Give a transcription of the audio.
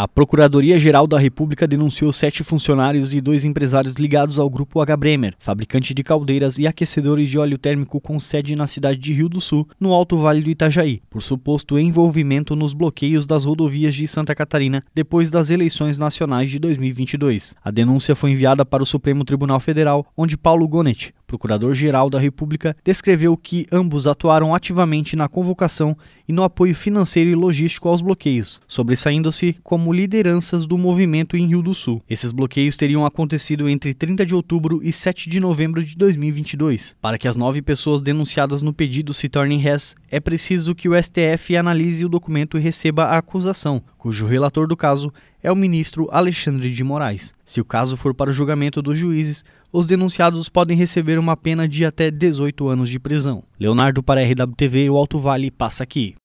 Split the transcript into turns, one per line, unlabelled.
A Procuradoria-Geral da República denunciou sete funcionários e dois empresários ligados ao grupo H. Bremer, fabricante de caldeiras e aquecedores de óleo térmico com sede na cidade de Rio do Sul, no Alto Vale do Itajaí, por suposto envolvimento nos bloqueios das rodovias de Santa Catarina depois das eleições nacionais de 2022. A denúncia foi enviada para o Supremo Tribunal Federal, onde Paulo Gonet, procurador-geral da República, descreveu que ambos atuaram ativamente na convocação e no apoio financeiro e logístico aos bloqueios, sobressaindo-se como lideranças do movimento em Rio do Sul. Esses bloqueios teriam acontecido entre 30 de outubro e 7 de novembro de 2022. Para que as nove pessoas denunciadas no pedido se tornem réis, é preciso que o STF analise o documento e receba a acusação, cujo relator do caso é o ministro Alexandre de Moraes. Se o caso for para o julgamento dos juízes, os denunciados podem receber uma pena de até 18 anos de prisão.
Leonardo para a RWTV, o Alto Vale passa aqui.